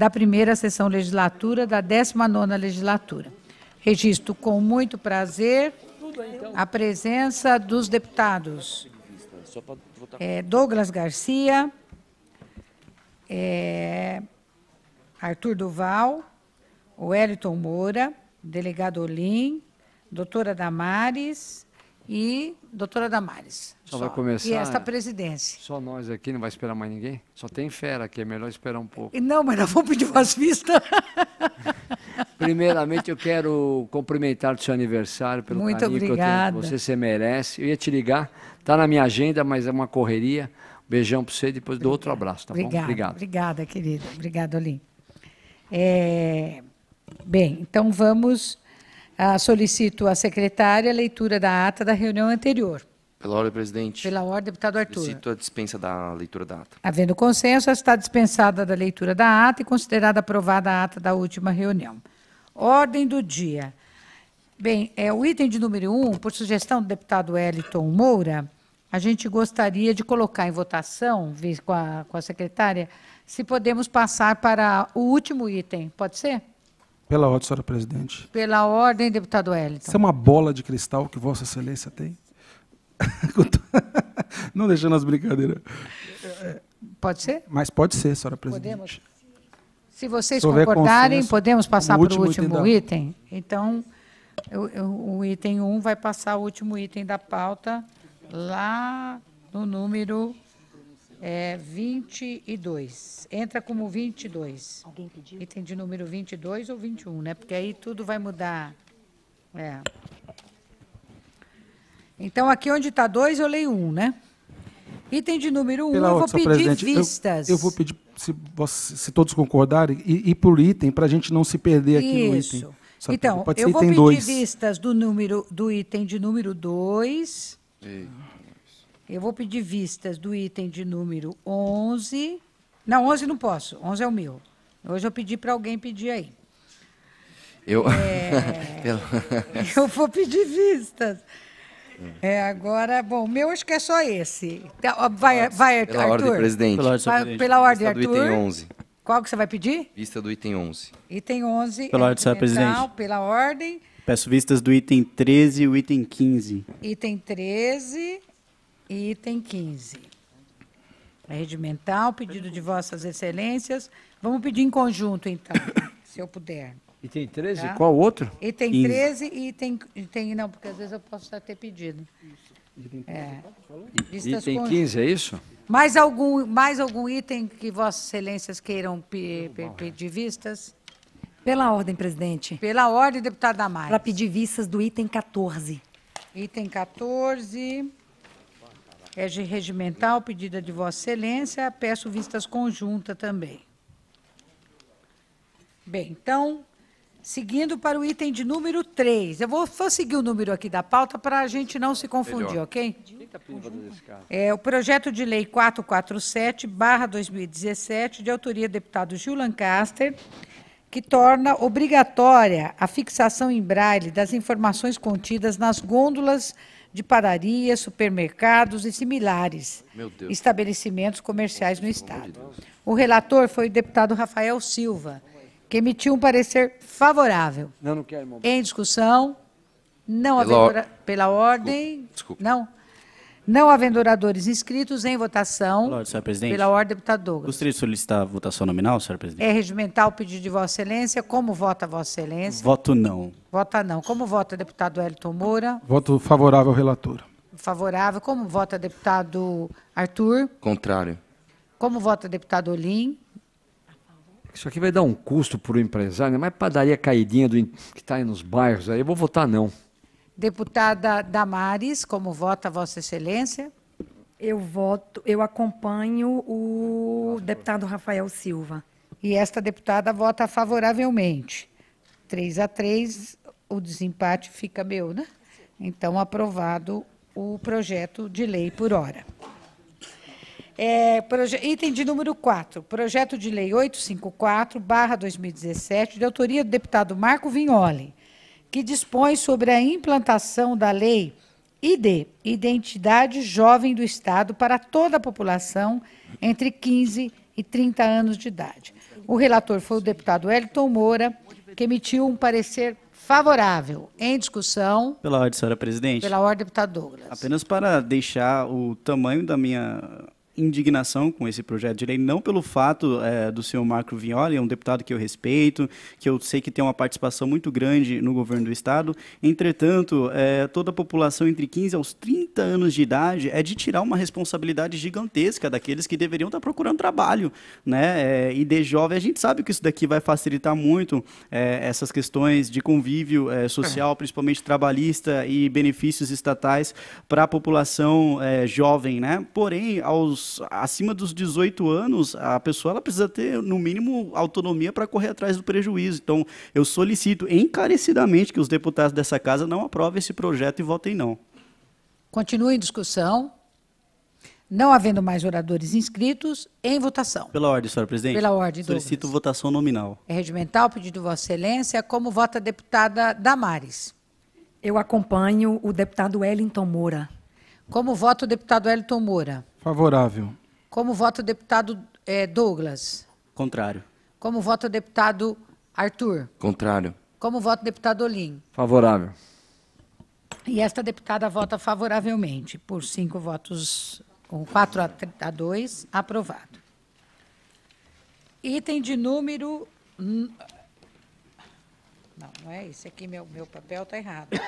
da primeira sessão legislatura da 19ª legislatura. Registro com muito prazer a presença dos deputados é, Douglas Garcia, é, Arthur Duval, Wellington Moura, delegado Olim, doutora Damares, e doutora Damares. Só, só, vai começar. E esta presidência. Só nós aqui, não vai esperar mais ninguém? Só tem fera aqui, é melhor esperar um pouco. Não, mas nós vamos pedir umas vistas. Primeiramente, eu quero cumprimentar o seu aniversário pelo Muito carinho obrigada. que eu tenho. Você se merece. Eu ia te ligar, está na minha agenda, mas é uma correria. Beijão para você, depois do dou outro abraço, tá obrigada, bom? Obrigado. Obrigada, querida. Obrigada, Olim. É... Bem, então vamos ah, solicito à secretária a leitura da ata da reunião anterior. Pela ordem, presidente. Pela ordem, deputado Arthur. Solicito a dispensa da leitura da ata. Havendo consenso, está dispensada da leitura da ata e considerada aprovada a ata da última reunião. Ordem do dia. Bem, é, o item de número 1, um, por sugestão do deputado Eliton Moura, a gente gostaria de colocar em votação, com a, com a secretária, se podemos passar para o último item. Pode ser? Pela ordem, senhora presidente. Pela ordem, deputado Wellington. Isso é uma bola de cristal que Vossa Excelência tem? Não deixando as brincadeiras. Pode ser? Mas pode ser, senhora presidente. Podemos. Se vocês Se concordarem, podemos passar para o último, item, da... Então, o, o item 1 um vai passar o último item da pauta lá no número é 22. Entra como 22. Alguém pediu? Item de número 22 ou 21, né? Porque aí tudo vai mudar. É. Então, aqui onde está 2, eu leio 1, um, né? Item de número 1, um, eu vou pedir vistas. Eu, eu, vou pedir, se, se todos concordarem, ir, por item, para a gente não se perder aqui Isso. no item. Isso. Então, eu vou pedir dois. vistas do, número, do item de número 2. Eu vou pedir vistas do item de número 11. Não, 11 não posso. 11 é o meu. Hoje eu pedi para alguém pedir aí. Eu... É... eu vou pedir vistas. É, agora, bom, o meu acho que é só esse. Vai, tá, vai pela Arthur. Ordem, presidente. Pela ordem, presidente. Pela ordem Vista Arthur. do item 11. Qual que você vai pedir? Vista do item 11. Item 11. Pela é ordem, senhor presidente. Pela ordem. Peço vistas do item 13 e o item 15. Item 13. Item 15. Regimental, pedido de vossas excelências. Vamos pedir em conjunto, então, se eu puder. Item 13? Tá? Qual outro? Item 13 e item, item... Não, porque às vezes eu posso já ter pedido. Isso. Item 15, é. item 15 é isso? Mais algum, mais algum item que Vossas Excelências queiram pe, pe, pedir vistas? Pela ordem, presidente. Pela ordem, deputada Damares. Para pedir vistas do item 14. Item 14 de regimental, pedida de Vossa Excelência, peço vistas conjunta também. Bem, então, seguindo para o item de número 3. Eu vou, seguir o número aqui da pauta para a gente não se confundir, Melhor. ok? Tá é o projeto de lei 447, 2017, de autoria do deputado Gil Lancaster, que torna obrigatória a fixação em braille das informações contidas nas gôndolas de padarias, supermercados e similares estabelecimentos comerciais no Estado. O relator foi o deputado Rafael Silva, que emitiu um parecer favorável. Não, não quero, irmão. Em discussão, não pela, haverá... Pela ordem... Desculpa. Não? Não havendo oradores inscritos em votação. senhor presidente. Pela ordem, deputado Douglas. Gostaria de solicitar votação nominal, senhor presidente. É regimental o pedido de Vossa Excelência. Como vota Vossa Excelência? Voto não. Vota não. Como vota deputado Elton Moura? Voto favorável ao relator. Favorável. Como vota deputado Arthur? Contrário. Como vota deputado Olim? Isso aqui vai dar um custo para o empresário, né? mas padaria caidinha do, que está nos bairros aí, eu vou votar não. Deputada Damares, como vota Vossa Excelência? Eu voto, eu acompanho o deputado Rafael Silva. E esta deputada vota favoravelmente. 3 a 3, o desempate fica meu, né? Então, aprovado o projeto de lei por hora. É, item de número 4, projeto de lei 854, barra 2017, de autoria do deputado Marco Vignoli que dispõe sobre a implantação da lei ID, Identidade Jovem do Estado, para toda a população entre 15 e 30 anos de idade. O relator foi o deputado Elton Moura, que emitiu um parecer favorável. Em discussão. Pela ordem, senhora presidente. Pela ordem, deputado Douglas. Apenas para deixar o tamanho da minha indignação com esse projeto de lei, não pelo fato é, do senhor Marco Vignoli, é um deputado que eu respeito, que eu sei que tem uma participação muito grande no governo do Estado. Entretanto, é, toda a população entre 15 aos 30 anos de idade é de tirar uma responsabilidade gigantesca daqueles que deveriam estar procurando trabalho. Né? É, e de jovem, a gente sabe que isso daqui vai facilitar muito é, essas questões de convívio é, social, principalmente trabalhista e benefícios estatais para a população é, jovem. Né? Porém, aos acima dos 18 anos, a pessoa ela precisa ter no mínimo autonomia para correr atrás do prejuízo. Então, eu solicito encarecidamente que os deputados dessa casa não aprovem esse projeto e votem não. Continua em discussão. Não havendo mais oradores inscritos, em votação. Pela ordem, senhora presidente. Pela ordem, Solicito votação nominal. É regimental, pedido Vossa Excelência. Como vota a deputada Damares? Eu acompanho o deputado Wellington Moura. Como vota o deputado Wellington Moura? Favorável. Como vota o deputado é, Douglas? Contrário. Como vota o deputado Arthur? Contrário. Como vota o deputado Olim? Favorável. E esta deputada vota favoravelmente, por cinco votos, com quatro a dois, aprovado. Item de número. Não, não é isso. Aqui meu, meu papel está errado.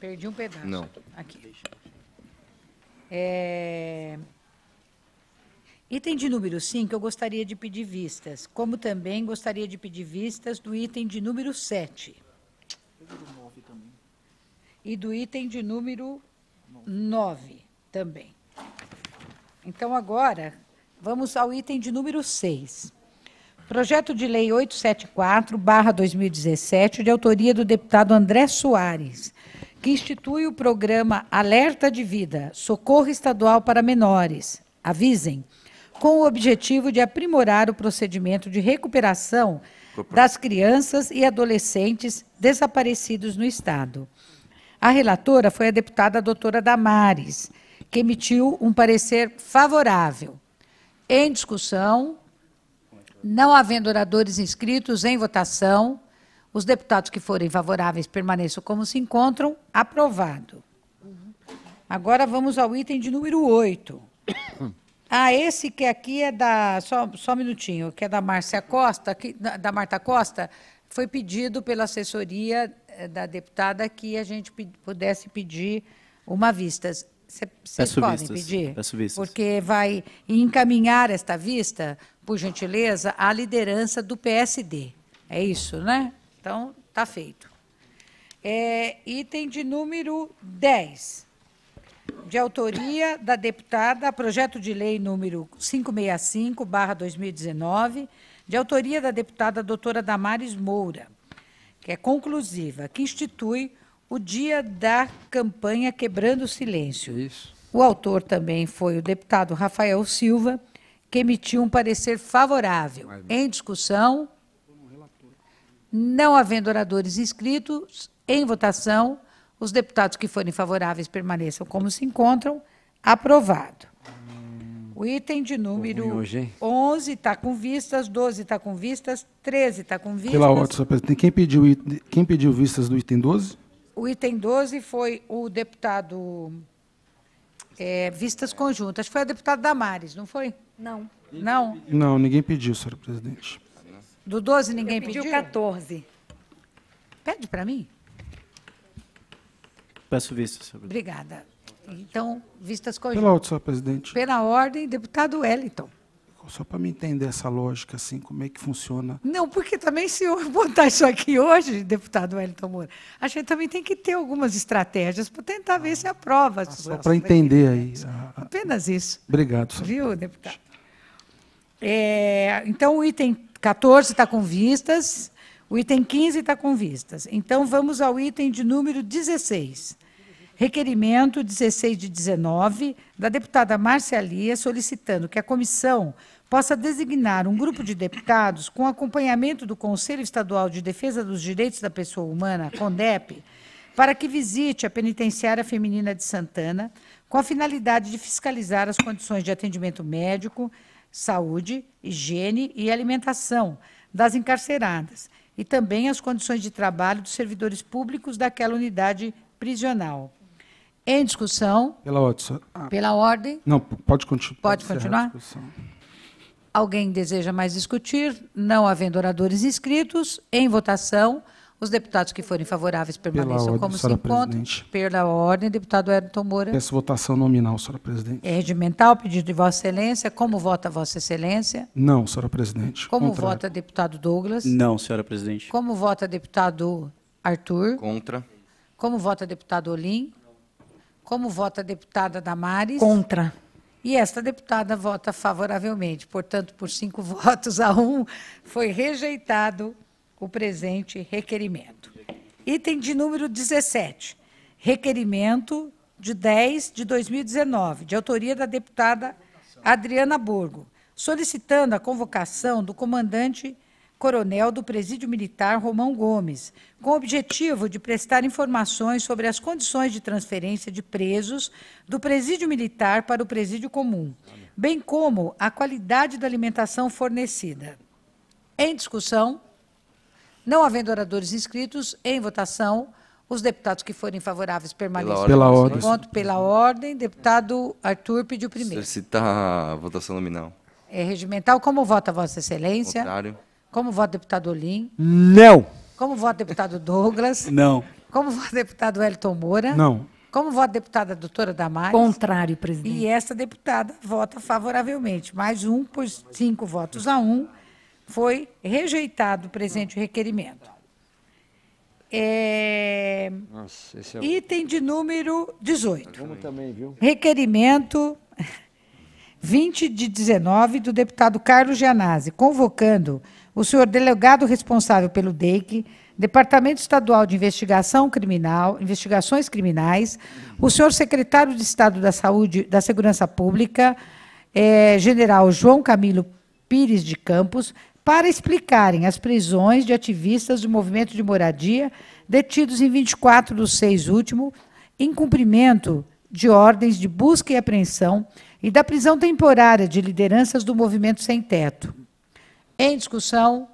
Perdi um pedaço. Não. Aqui. aqui. É... Item de número 5, eu gostaria de pedir vistas, como também gostaria de pedir vistas do item de número 7. E do item de número 9 também. Então, agora, vamos ao item de número 6. Projeto de Lei 874, 2017, de autoria do deputado André Soares, que institui o programa Alerta de Vida, Socorro Estadual para Menores, avisem, com o objetivo de aprimorar o procedimento de recuperação das crianças e adolescentes desaparecidos no Estado. A relatora foi a deputada doutora Damares, que emitiu um parecer favorável. Em discussão, não havendo oradores inscritos, em votação. Os deputados que forem favoráveis permaneçam como se encontram. Aprovado. Agora vamos ao item de número 8. Ah, esse que aqui é da. Só, só um minutinho, que é da Márcia Costa, que, da Marta Costa, foi pedido pela assessoria eh, da deputada que a gente pudesse pedir uma vista. Vocês podem vistas. pedir? Peço vistas. Porque vai encaminhar esta vista, por gentileza, à liderança do PSD. É isso, né? Então, está feito. É, item de número 10, de autoria da deputada, projeto de lei número 565, barra 2019, de autoria da deputada doutora Damares Moura, que é conclusiva, que institui o dia da campanha Quebrando o Silêncio. Isso. O autor também foi o deputado Rafael Silva, que emitiu um parecer favorável. Em discussão, não havendo oradores inscritos, em votação, os deputados que forem favoráveis permaneçam como se encontram. Aprovado. O item de número hoje, 11 está com vistas, 12 está com vistas, 13 está com vistas. Pela ordem, senhor presidente, quem pediu, quem pediu vistas do item 12? O item 12 foi o deputado é, Vistas Conjuntas. Foi a deputada Damares, não foi? Não. Não? Não, ninguém pediu, senhor presidente. Do 12 ninguém pediu? Pediu 14. Pede para mim. Peço vista, senhor. Obrigada. Então, vistas corrigidas. Pela ordem, senhor presidente. Pela ordem, deputado Wellington. Só para me entender essa lógica, assim, como é que funciona. Não, porque também se eu botar isso aqui hoje, deputado Wellington Moura, a gente também tem que ter algumas estratégias para tentar ah, ver se aprova. Ah, só para entender aí. Apenas isso. Obrigado, senhor. Viu, deputado? É, então, o item 14 está com vistas, o item 15 está com vistas. Então, vamos ao item de número 16. Requerimento 16 de 19, da deputada Marcia Lia, solicitando que a comissão possa designar um grupo de deputados com acompanhamento do Conselho Estadual de Defesa dos Direitos da Pessoa Humana, CONDEP, para que visite a Penitenciária Feminina de Santana, com a finalidade de fiscalizar as condições de atendimento médico, saúde, higiene e alimentação das encarceradas e também as condições de trabalho dos servidores públicos daquela unidade prisional. Em discussão. Pela, ordem. Ah, pela ordem. Não, pode, continu pode, pode continuar. Pode continuar. Alguém deseja mais discutir? Não havendo oradores inscritos. Em votação. Os deputados que forem favoráveis permaneçam ordem, como se encontram. Pela ordem, deputado Ayrton Moura. Peço votação nominal, senhora presidente. É regimental, pedido de Vossa Excelência. Como vota Vossa Excelência? Não, senhora presidente. Como Contrário. vota deputado Douglas? Não, senhora presidente. Como vota deputado Arthur? Contra. Como vota deputado Olim? Como vota deputada Damares? Contra. E esta deputada vota favoravelmente. Portanto, por cinco votos a um, foi rejeitado o presente requerimento. Item de número 17, requerimento de 10 de 2019, de autoria da deputada Adriana Borgo, solicitando a convocação do comandante coronel do Presídio Militar Romão Gomes, com o objetivo de prestar informações sobre as condições de transferência de presos do Presídio Militar para o Presídio Comum, bem como a qualidade da alimentação fornecida. Em discussão, não havendo oradores inscritos, em votação, os deputados que forem favoráveis permaneçam. Pela ordem. Pela ordem. Pela ordem. Deputado Arthur pediu primeiro. Solicitar a votação nominal. É regimental. Como vota Vossa Excelência? Contrário. Como vota deputado Olim? Não. Como vota deputado Douglas? Não. Como vota deputado Elton Moura? Não. Como vota deputada doutora Damares? Contrário, presidente. E essa deputada vota favoravelmente. Mais um por cinco votos a um. Foi rejeitado o presente hum. requerimento. É... Nossa, é Item de número 18. Vamos também, viu? Requerimento 20 de 19 do deputado Carlos Gianazzi, convocando o senhor delegado responsável pelo DEIC, Departamento Estadual de Investigação Criminal, Investigações Criminais, o senhor secretário de Estado da Saúde, da Segurança Pública, é, general João Camilo Pires de Campos, para explicarem as prisões de ativistas do movimento de moradia detidos em 24 do 6 último, em cumprimento de ordens de busca e apreensão e da prisão temporária de lideranças do movimento sem teto. Em discussão,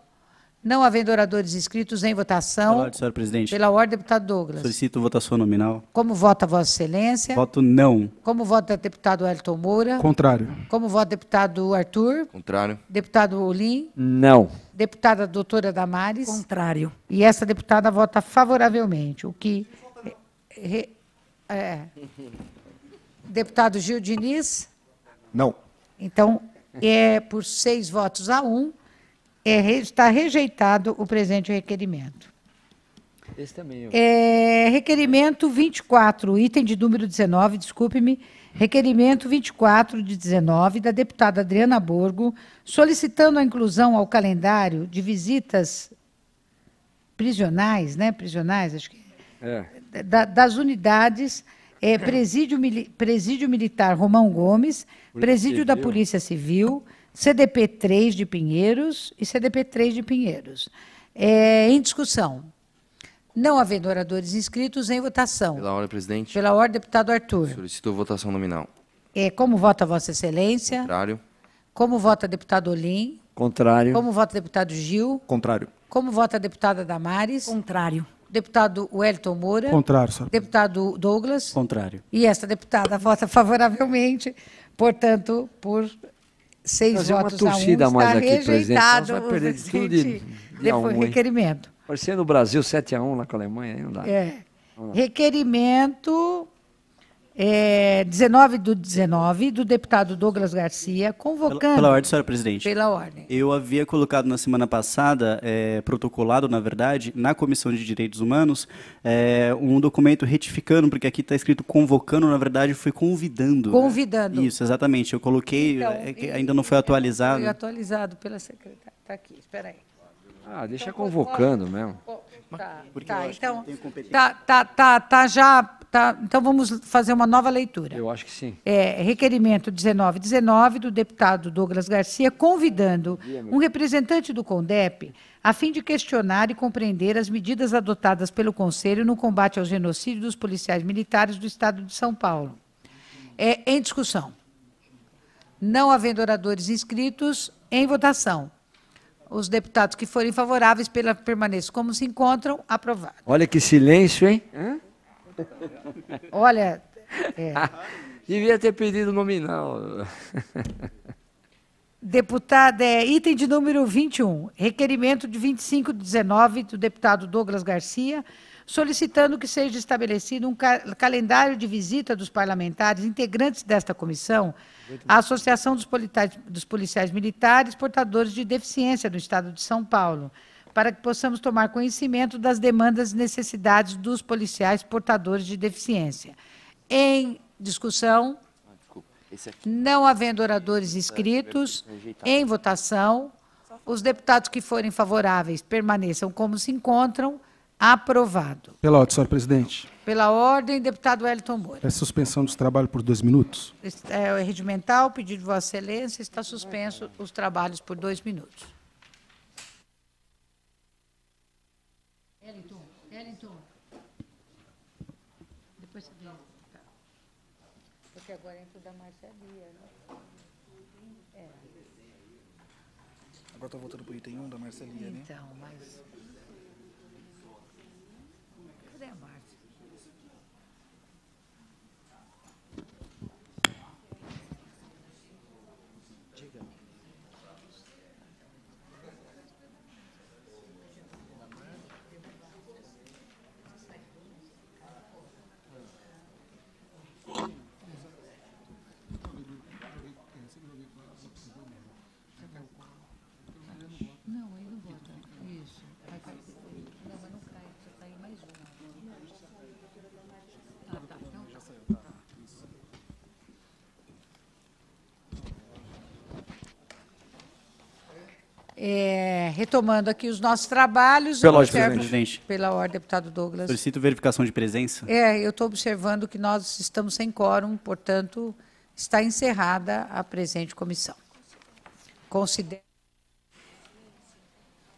não havendo oradores inscritos em votação. Pela ordem, presidente. Pela ordem, deputado Douglas. Solicito votação nominal. Como vota Vossa Excelência? Voto não. Como vota deputado Elton Moura? Contrário. Como vota deputado Arthur? Contrário. Deputado Olim? Não. Deputada doutora Damares? Contrário. E essa deputada vota favoravelmente, o que... é. Deputado Gil Diniz? Não. Então, é por seis votos a um, é, está rejeitado o presente requerimento. Esse também. Eu... É, requerimento 24, item de número 19, desculpe-me. Requerimento 24 de 19 da deputada Adriana Borgo, solicitando a inclusão ao calendário de visitas prisionais, né? Prisionais, acho que. É. Da, das unidades é, presídio, presídio Militar Romão Gomes, Polícia Presídio Civil. da Polícia Civil CDP 3 de Pinheiros e CDP 3 de Pinheiros. É, em discussão. Não havendo oradores inscritos, em votação. Pela ordem, presidente. Pela ordem, deputado Arthur. Solicito votação nominal. É, como vota Vossa Excelência? Contrário. Como vota deputado Olim? Contrário. Como vota deputado Gil? Contrário. Como vota a deputada Damares? Contrário. Deputado Wellington Moura? Contrário, senhor. Deputado Douglas? Contrário. E esta deputada vota favoravelmente, portanto, por seis Fazer votos uma torcida a um, mais está aqui rejeitado presente. o de, de um, requerimento. Parecendo o Brasil 7 a 1 lá com a Alemanha, aí não dá. É. Requerimento é, 19 do 19, do deputado Douglas Garcia, convocando... Pela, pela, ordem, senhora presidente. Pela ordem. Eu havia colocado na semana passada, é, protocolado, na verdade, na Comissão de Direitos Humanos, é, um documento retificando, porque aqui está escrito convocando, na verdade, foi convidando. Né? Convidando. Né? Isso, exatamente. Eu coloquei, então, é, ainda não foi é, atualizado. Foi atualizado pela secretária. Está aqui, espera aí. Ah, deixa tá, tá, então, convocando pode, mesmo. Tá, tá então, tá, tá, tá já Tá, então vamos fazer uma nova leitura. Eu acho que sim. É, requerimento 1919 do deputado Douglas Garcia, convidando um representante do CONDEP a fim de questionar e compreender as medidas adotadas pelo Conselho no combate ao genocídio dos policiais militares do Estado de São Paulo. É em discussão. Não havendo oradores inscritos, em votação. Os deputados que forem favoráveis pela permaneça como se encontram, aprovado. Olha que silêncio, hein? Hã? Olha. É. Devia ter pedido nominal. Deputada, é, item de número 21, requerimento de 2519 do deputado Douglas Garcia, solicitando que seja estabelecido um ca calendário de visita dos parlamentares integrantes desta comissão à Associação dos, dos Policiais Militares Portadores de Deficiência do Estado de São Paulo para que possamos tomar conhecimento das demandas e necessidades dos policiais portadores de deficiência. Em discussão, não havendo oradores inscritos, em votação, os deputados que forem favoráveis permaneçam como se encontram. Aprovado. Pela ordem, senhor presidente. Pela ordem, deputado Wellington Moura. É suspensão dos trabalhos por dois minutos. É, regimental, pedido de Vossa Excelência, está suspenso os trabalhos por dois minutos. que agora entra tudo da Marcelia, né? É. Agora estou voltando para o item 1 da Marcelia, então, né? Então, mas Não, aí não bota. Isso. Assim. Não, mas não cai, está aí mais uma. Ah, tá. Então, já saiu, tá. tá. É, retomando aqui os nossos trabalhos. Pela ordem, presidente. Pela ordem, deputado Douglas. Solicito verificação de presença. É, eu estou observando que nós estamos sem quórum, portanto, está encerrada a presente comissão. Considero.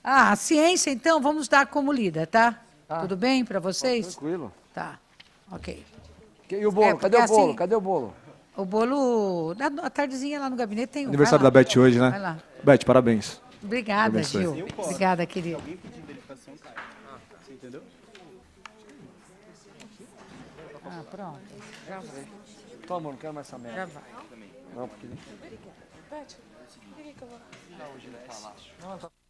Ah, a ciência, então, vamos dar como lida, tá? tá. Tudo bem para vocês? Pô, tranquilo. Tá, ok. E o bolo? É, Cadê o assim, bolo? Assim, Cadê o bolo? O bolo, na tardezinha lá no gabinete tem um. Aniversário da Beth hoje, né? Vai lá. Beth, parabéns. Obrigada, Gil. Obrigada, querido. Se alguém pedir verificação, cara. Ah, você entendeu? Ah, pronto. Já vai. Toma, não quero mais essa merda. Já vai. Não, porque... Obrigada. Beth, por que eu vou lá? Não, hoje não é palácio.